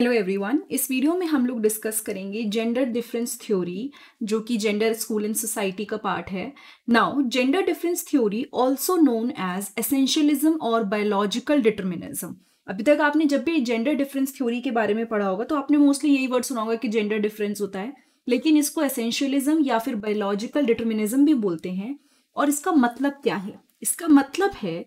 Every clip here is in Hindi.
हेलो एवरीवन इस वीडियो में हम लोग डिस्कस करेंगे जेंडर डिफरेंस थ्योरी जो कि जेंडर स्कूल एंड सोसाइटी का पार्ट है now gender difference theory also known as essentialism और बायोलॉजिकल डिटर्मिनिज्म अभी तक आपने जब भी जेंडर डिफरेंस थ्योरी के बारे में पढ़ा होगा तो आपने मोस्टली यही वर्ड सुना होगा कि जेंडर डिफरेंस होता है लेकिन इसको एसेंशियलिज्म या फिर बायोलॉजिकल डिटर्मिनिज्म भी बोलते हैं और इसका मतलब क्या है इसका मतलब है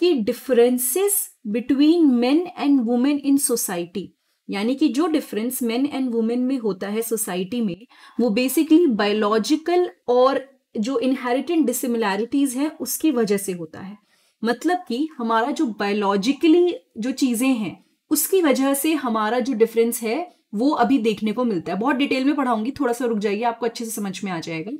कि differences between men and women in society यानी कि जो डिफरेंस मेन एंड वुमेन में होता है सोसाइटी में वो बेसिकली बायोलॉजिकल और जो इनहेरिटेंट डिसिमिलैरिटीज हैं उसकी वजह से होता है मतलब कि हमारा जो बायोलॉजिकली जो चीज़ें हैं उसकी वजह से हमारा जो डिफरेंस है वो अभी देखने को मिलता है बहुत डिटेल में पढ़ाऊंगी थोड़ा सा रुक जाइए आपको अच्छे से समझ में आ जाएगा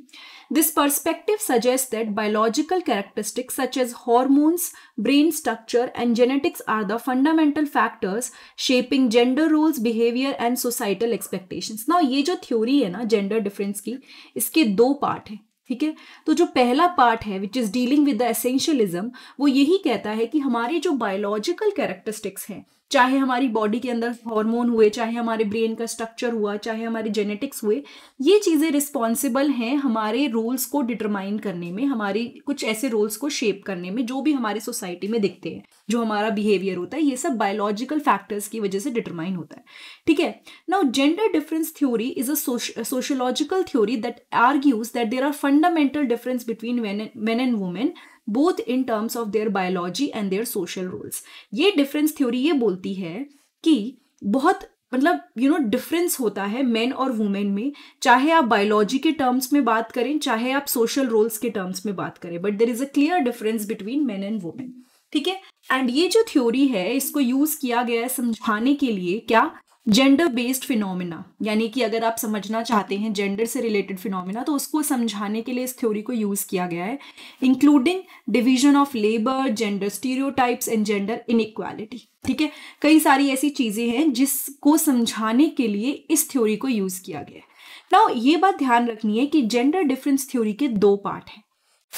this perspective suggest that biological characteristics such as hormones brain structure and genetics are the fundamental factors shaping gender roles behaviour and societal expectation ना ये जो थ्योरी है ना जेंडर डिफरेंस की इसके दो पार्ट है ठीक है तो जो पहला पार्ट है which is dealing with the essentialism वो यही कहता है कि हमारे जो बायोलॉजिकल कैरेक्टरिस्टिक्स हैं चाहे हमारी बॉडी के अंदर हॉर्मोन हुए चाहे हमारे ब्रेन का स्ट्रक्चर हुआ चाहे हमारे जेनेटिक्स हुए ये चीज़ें रिस्पॉन्सिबल हैं हमारे रोल्स को डिटरमाइन करने में हमारे कुछ ऐसे रोल्स को शेप करने में जो भी हमारे सोसाइटी में दिखते हैं जो हमारा बिहेवियर होता है ये सब बायोलॉजिकल फैक्टर्स की वजह से डिटरमाइन होता है ठीक है now gender difference theory is a sociological theory that argues that there are fundamental difference between man and women both in terms of their biology and their social roles ये डिफरेंस थ्योरी ये बोलती है कि बहुत मतलब यू नो डिफरेंस होता है मेन और वुमेन में चाहे आप बायोलॉजी के टर्म्स में बात करें चाहे आप सोशल रोल्स के टर्म्स में बात करें but there is a clear difference between men and women ठीक है एंड ये जो थ्योरी है इसको यूज किया गया है समझाने के लिए क्या जेंडर बेस्ड फिनोमिना यानी कि अगर आप समझना चाहते हैं जेंडर से रिलेटेड फिनोमिना तो उसको समझाने के लिए इस थ्योरी को यूज़ किया गया है including division of labour gender stereotypes and gender inequality ठीक है कई सारी ऐसी चीज़ें हैं जिसको समझाने के लिए इस थ्योरी को यूज़ किया गया है ना ये बात ध्यान रखनी है कि जेंडर डिफरेंस थ्योरी के दो पार्ट हैं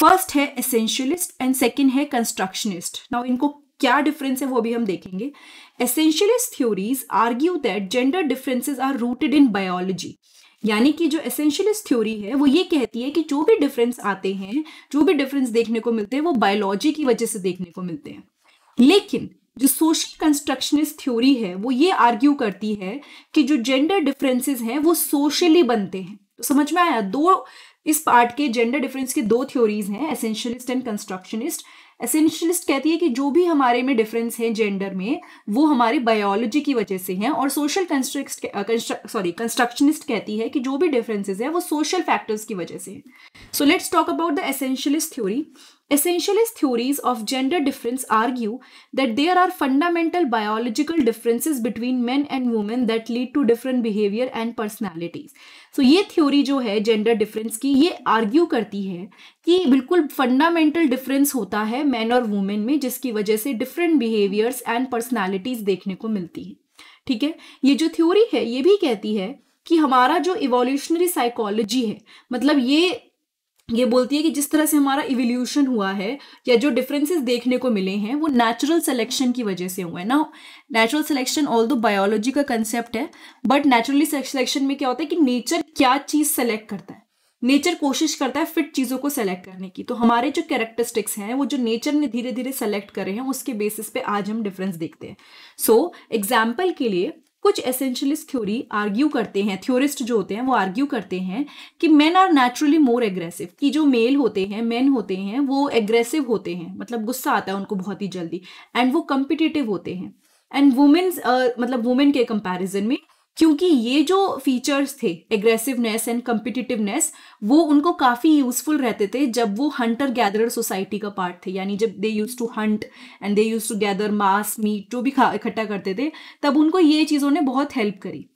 फर्स्ट है एसेंशियलिस्ट एंड सेकेंड है कंस्ट्रक्शनिस्ट नाउ इनको क्या डिफरेंस है वो भी हम देखेंगे essentialist theories argue that gender differences are rooted in biology यानी कि जो एसेंशियलिस्ट थ्योरी है वो ये कहती है कि जो भी डिफरेंस आते हैं जो भी डिफरेंस देखने को मिलते हैं वो बायोलॉजी की वजह से देखने को मिलते हैं लेकिन जो सोशल कंस्ट्रक्शनिस्ट थ्योरी है वो ये आर्ग्यू करती है कि जो जेंडर डिफरेंसेस हैं वो सोशली बनते हैं तो समझ में आया दो इस पार्ट के जेंडर डिफरेंस के दो थ्योरीज हैं एसेंशियलिस्ट एंड कंस्ट्रक्शनिस्ट एसेंशलिस्ट कहती है कि जो भी हमारे में डिफरेंस है जेंडर में वो हमारे बायोलॉजी की वजह से हैं और सोशल कंस्ट्रक्ट सॉरी कंस्ट्रक्शनिस्ट कहती है कि जो भी डिफरेंसेस है वो सोशल फैक्टर्स की वजह से हैं so let's talk about the essentialist theory Essentialist theories of gender difference argue that there are fundamental biological differences between men and women that lead to different behavior and personalities. so, ये theory जो है gender difference की ये argue करती है कि बिल्कुल fundamental difference होता है men और women में जिसकी वजह से different behaviors and personalities देखने को मिलती है ठीक है ये जो theory है ये भी कहती है कि हमारा जो evolutionary psychology है मतलब ये ये बोलती है कि जिस तरह से हमारा इवोल्यूशन हुआ है या जो डिफरेंसेस देखने को मिले हैं वो नेचुरल सिलेक्शन की वजह से हुए हैं ना natural selection although biology का कंसेप्ट है बट नेचुरली सिलेक्शन में क्या होता है कि नेचर क्या चीज़ सेलेक्ट करता है नेचर कोशिश करता है फिट चीज़ों को सेलेक्ट करने की तो हमारे जो कैरेक्टरिस्टिक्स हैं वो जो नेचर ने धीरे धीरे सेलेक्ट करे हैं उसके बेसिस पे आज हम डिफरेंस देखते हैं सो so, एग्जाम्पल के लिए कुछ एसेंशलिस्ट थ्योरी आर्ग्यू करते हैं थ्योरिस्ट जो होते हैं वो आर्ग्यू करते हैं कि men are naturally more aggressive कि जो मेल होते हैं मेन होते हैं वो एग्रेसिव होते हैं मतलब गुस्सा आता है उनको बहुत ही जल्दी एंड वो कम्पिटिटिव होते हैं एंड वुमेन्स uh, मतलब वुमेन के कंपैरिजन में क्योंकि ये जो फीचर्स थे एग्रेसिवनेस एंड कम्पिटिटिवनेस वो उनको काफ़ी यूजफुल रहते थे जब वो हंटर गैदरर सोसाइटी का पार्ट थे यानी जब they use to hunt and they use to gather mass meat जो भी इकट्ठा करते थे तब उनको ये चीज़ों ने बहुत हेल्प करी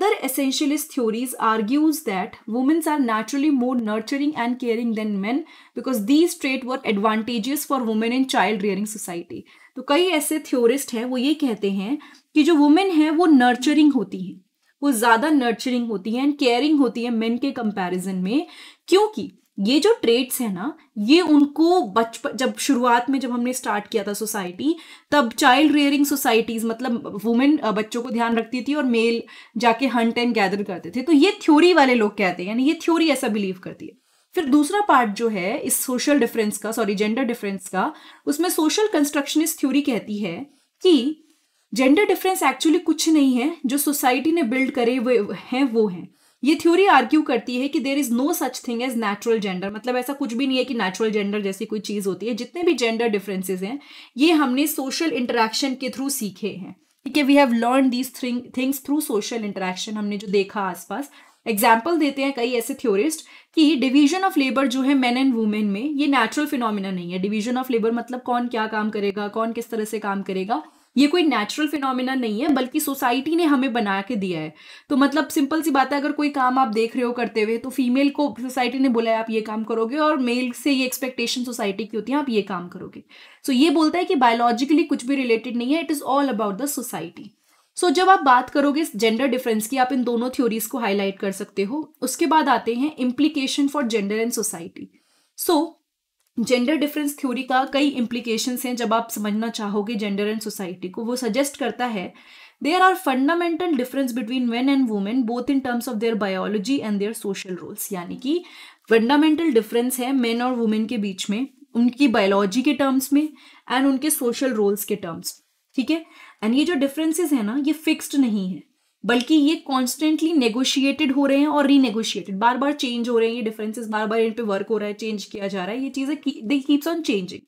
Other essentialist theories argues that women are naturally more nurturing and caring than men because these traits were advantageous for women in child rearing society. तो कई ऐसे थ्योरिस्ट हैं वो ये कहते हैं कि जो वुमेन हैं वो नर्चरिंग होती हैं वो ज़्यादा नर्चरिंग होती हैं एंड केयरिंग होती हैं मेन के कंपैरिजन में क्योंकि ये जो ट्रेड्स है ना ये उनको बचपन जब शुरुआत में जब हमने स्टार्ट किया था सोसाइटी तब चाइल्ड रेयरिंग सोसाइटीज मतलब वुमेन बच्चों को ध्यान रखती थी और मेल जाके हंट एंड गैदर करते थे तो ये थ्योरी वाले लोग कहते हैं यानी ये थ्योरी ऐसा बिलीव करती है फिर दूसरा पार्ट जो है इस सोशल डिफरेंस का सॉरी जेंडर डिफरेंस का उसमें सोशल कंस्ट्रक्शनिस्ट थ्योरी कहती है कि जेंडर डिफरेंस एक्चुअली कुछ नहीं है जो सोसाइटी ने बिल्ड करे हुए हैं वो हैं ये थ्योरी आर्ग्यू करती है कि there is no such thing as natural gender मतलब ऐसा कुछ भी नहीं है कि नेचुरल जेंडर जैसी कोई चीज होती है जितने भी जेंडर डिफरेंसेस हैं ये हमने सोशल इंटरेक्शन के थ्रू सीखे हैं ठीक है we have learn these things through social interaction हमने जो देखा आसपास एग्जाम्पल देते हैं कई ऐसे थ्योरिस्ट कि डिवीजन ऑफ लेबर जो है मैन एंड वुमेन में ये नेचुरल फिनोमिना नहीं है डिवीजन ऑफ लेबर मतलब कौन क्या काम करेगा कौन किस तरह से काम करेगा ये कोई नेचुरल फिनोमिना नहीं है बल्कि सोसाइटी ने हमें बना के दिया है तो मतलब सिंपल सी बात है अगर कोई काम आप देख रहे हो करते हुए तो फीमेल को सोसाइटी ने बोला है आप ये काम करोगे और मेल से ये एक्सपेक्टेशन सोसाइटी की होती है आप ये काम करोगे सो so, ये बोलता है कि बायोलॉजिकली कुछ भी रिलेटेड नहीं है it is all about the society so जब आप बात करोगे इस जेंडर डिफरेंस की आप इन दोनों थ्योरीज को हाईलाइट कर सकते हो उसके बाद आते हैं implication for gender and society so gender difference theory का कई इम्प्लीकेशंस हैं जब आप समझना चाहोगे जेंडर एंड सोसाइटी को वो सजेस्ट करता है there are fundamental difference between man and women both in terms of their biology and their social roles यानी कि फंडामेंटल डिफरेंस है मैन और वुमेन के बीच में उनकी बायोलॉजी के टर्म्स में एंड उनके सोशल रोल्स के टर्म्स ठीक है एंड ये जो डिफरेंसेस है ना ये फिक्स्ड नहीं है बल्कि ये कॉन्स्टेंटली नेगोशिएटेड हो रहे हैं और रीनेगोशिएटेड बार बार चेंज हो रहे हैं ये डिफरेंसेस बार बार इन पे वर्क हो रहा है चेंज किया जा रहा है ये चीज़ें दे कीप्स ऑन चेंजिंग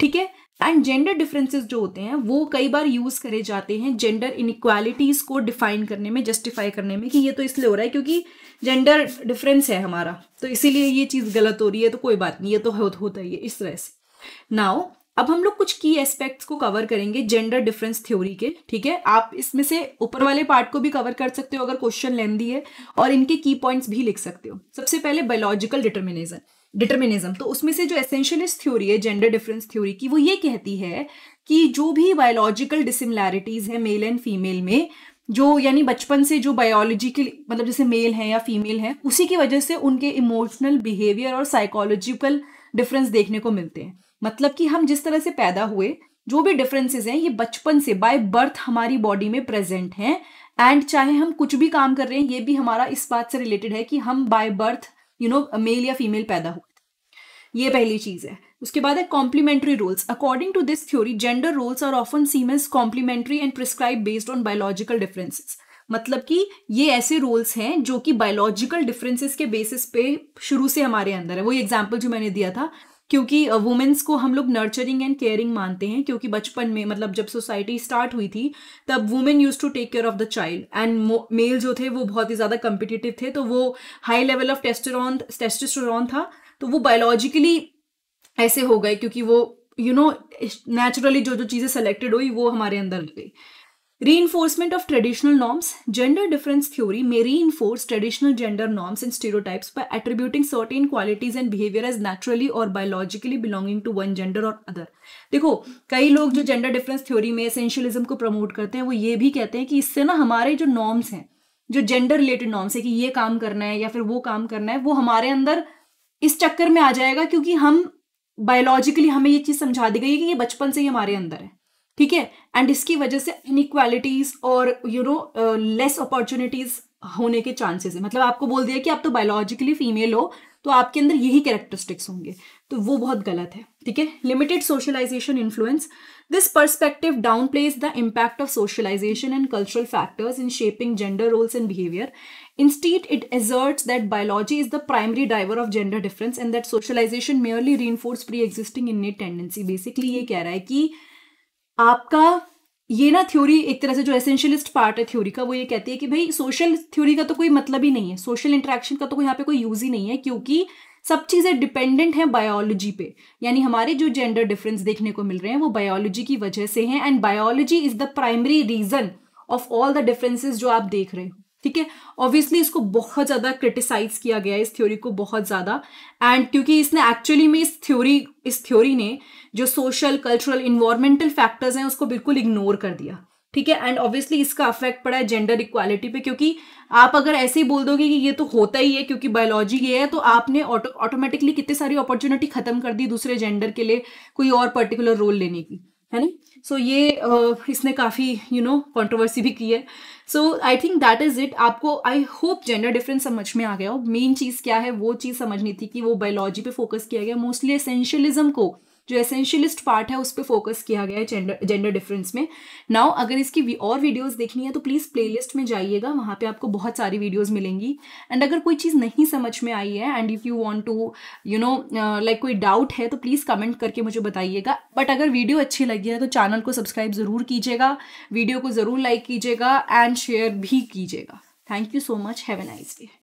ठीक है एंड जेंडर डिफरेंसेस जो होते हैं वो कई बार यूज करे जाते हैं जेंडर इनक्वालिटीज को डिफाइन करने में जस्टिफाई करने में कि ये तो इसलिए हो रहा है क्योंकि जेंडर डिफरेंस है हमारा तो इसीलिए ये चीज़ गलत हो रही है तो कोई बात नहीं ये तो होता ही है इस तरह से नाउ अब हम लोग कुछ की एस्पेक्ट्स को कवर करेंगे जेंडर डिफरेंस थ्योरी के ठीक है आप इसमें से ऊपर वाले पार्ट को भी कवर कर सकते हो अगर क्वेश्चन लेंदी है और इनके की पॉइंट्स भी लिख सकते हो सबसे पहले बायोलॉजिकल डिटर्मिनेशन डिटर्मिनिज्म तो उसमें से जो एसेंशियलिस्ट थ्योरी है जेंडर डिफरेंस थ्योरी की वो ये कहती है कि जो भी बायोलॉजिकल डिसिमिलैरिटीज है मेल एंड फीमेल में जो यानी बचपन से जो बायोलॉजी के मतलब जैसे मेल हैं या फीमेल हैं उसी की वजह से उनके इमोशनल बिहेवियर और साइकोलॉजिकल डिफरेंस देखने को मिलते हैं मतलब कि हम जिस तरह से पैदा हुए जो भी डिफरेंसेस हैं ये बचपन से बाय बर्थ हमारी बॉडी में प्रेजेंट हैं एंड चाहे हम कुछ भी काम कर रहे हैं ये भी हमारा इस बात से रिलेटेड है कि हम by birth you know male या फीमेल पैदा हुए ये पहली चीज है उसके बाद है complementary roles according to this theory gender roles are often seem as complementary and prescribe based on biological differences मतलब कि ये ऐसे रोल्स हैं जो कि बायोलॉजिकल डिफरेंसेस के बेसिस पे शुरू से हमारे अंदर है वही एग्जाम्पल जो मैंने दिया था क्योंकि वुमेन्स को हम लोग नर्चरिंग एंड केयरिंग मानते हैं क्योंकि बचपन में मतलब जब सोसाइटी स्टार्ट हुई थी तब women use to take care of the child and male जो थे वो बहुत ही ज़्यादा कम्पिटेटिव थे तो वो high level of testosterone testosterone था तो वो बायोलॉजिकली ऐसे हो गए क्योंकि वो यू नो नेचुरली जो जो चीज़ें सेलेक्टेड हुई वो हमारे अंदर गई reinforcement of traditional norms gender difference theory में reinforce traditional gender norms and stereotypes by attributing certain qualities and behaviour as naturally और biologically belonging to one gender और अदर देखो कई लोग जो जेंडर डिफरेंस थ्योरी में एसेंशियलिज्म को प्रमोट करते हैं वो ये भी कहते हैं कि इससे ना हमारे जो नॉर्म्स हैं जो जेंडर रिलेटेड नॉर्म्स है कि ये काम करना है या फिर वो काम करना है वो हमारे अंदर इस चक्कर में आ जाएगा क्योंकि हम बायोलॉजिकली हमें ये चीज समझा दी गई है कि ये बचपन से ही हमारे अंदर है ठीक है एंड इसकी वजह से इनक्वालिटीज और यू नो लेस अपॉर्चुनिटीज होने के चांसेस है मतलब आपको बोल दिया कि आप तो बायोलॉजिकली फीमेल हो तो आपके अंदर यही कैरेक्टरिस्टिक्स होंगे तो वो बहुत गलत है ठीक है limited socialisation influence this perspective downplays the impact of socialisation and cultural factors in shaping gender roles and behaviour instead it asserts that biology is the primary driver of gender difference and that socialisation merely re pre existing in tendency basically ये कह रहा है कि आपका ये ना थ्योरी एक तरह से जो एसेंशियलिस्ट पार्ट है थ्योरी का वो ये कहती है कि भाई सोशल थ्योरी का तो कोई मतलब ही नहीं है सोशल इंटरेक्शन का तो यहाँ पे कोई यूज़ ही नहीं है क्योंकि सब चीज़ें डिपेंडेंट हैं बायोलॉजी पे यानी हमारे जो जेंडर डिफरेंस देखने को मिल रहे हैं वो बायोलॉजी की वजह से हैं and biology is the primary reason of all the differences जो आप देख रहे हो ठीक है ऑब्वियसली इसको बहुत ज़्यादा क्रिटिसाइज किया गया इस थ्योरी को बहुत ज़्यादा एंड क्योंकि इसने एक्चुअली में इस थ्योरी इस थ्योरी ने जो सोशल कल्चरल इन्वायरमेंटल फैक्टर्स हैं उसको बिल्कुल इग्नोर कर दिया ठीक है एंड ऑब्वियसली इसका अफेक्ट पड़ा है जेंडर इक्वालिटी पे क्योंकि आप अगर ऐसे ही बोल दोगे कि ये तो होता ही है क्योंकि बायोलॉजी ये है तो आपने ऑटोमेटिकली कितनी सारी अपॉर्चुनिटी खत्म कर दी दूसरे जेंडर के लिए कोई और पर्टिकुलर रोल लेने की है ना सो so, ये uh, इसने काफ़ी यू नो कंट्रोवर्सी भी की है so I think that is it आपको आई होप जेंडर डिफरेंस समझ में आ गया हो मेन चीज़ क्या है वो चीज़ समझनी थी कि वो बायोलॉजी पे फोकस किया गया मोस्टली एसेंशियलिज्म को जो एसेंशियलिस्ट पार्ट है उस पर फोकस किया गया है जेंडर जेंडर डिफरेंस में नाउ अगर इसकी और वीडियोस देखनी है तो प्लीज़ प्लेलिस्ट में जाइएगा वहाँ पे आपको बहुत सारी वीडियोस मिलेंगी एंड अगर कोई चीज़ नहीं समझ में आई है and if you want to you know like कोई डाउट है तो प्लीज़ कमेंट करके मुझे बताइएगा बट अगर वीडियो अच्छी लगी है तो चैनल को सब्सक्राइब ज़रूर कीजिएगा वीडियो को ज़रूर लाइक कीजिएगा एंड शेयर भी कीजिएगा thank you so much have a nice day